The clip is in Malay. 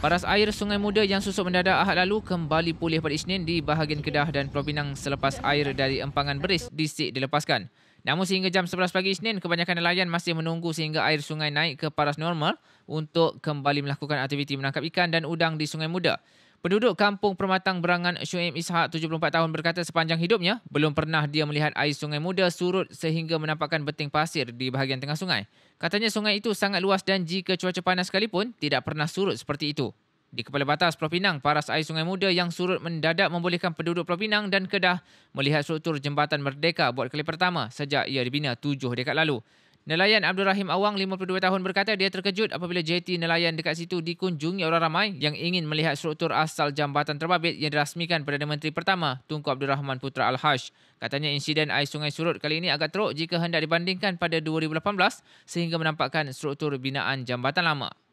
Paras air Sungai Muda yang susut mendadak ahad lalu kembali pulih pada Isnin di bahagian Kedah dan Pulau Pinang selepas air dari empangan beris disik dilepaskan. Namun sehingga jam 11 pagi Isnin, kebanyakan nelayan masih menunggu sehingga air sungai naik ke paras normal untuk kembali melakukan aktiviti menangkap ikan dan udang di Sungai Muda. Penduduk kampung Permatang Berangan Syuib Ishak 74 tahun berkata sepanjang hidupnya belum pernah dia melihat air sungai muda surut sehingga menampakkan beting pasir di bahagian tengah sungai. Katanya sungai itu sangat luas dan jika cuaca panas sekalipun tidak pernah surut seperti itu. Di Kepala Batas Pulau Pinang, paras air sungai muda yang surut mendadak membolehkan penduduk Pulau Pinang dan Kedah melihat struktur jembatan Merdeka buat kali pertama sejak ia dibina tujuh dekat lalu. Nelayan Abdul Rahim Awang, 52 tahun berkata dia terkejut apabila JT nelayan dekat situ dikunjungi orang ramai yang ingin melihat struktur asal jambatan terbabit yang dirasmikan Perdana Menteri Pertama, Tunku Abdul Rahman Putra Al-Hash. Katanya insiden air sungai surut kali ini agak teruk jika hendak dibandingkan pada 2018 sehingga menampakkan struktur binaan jambatan lama.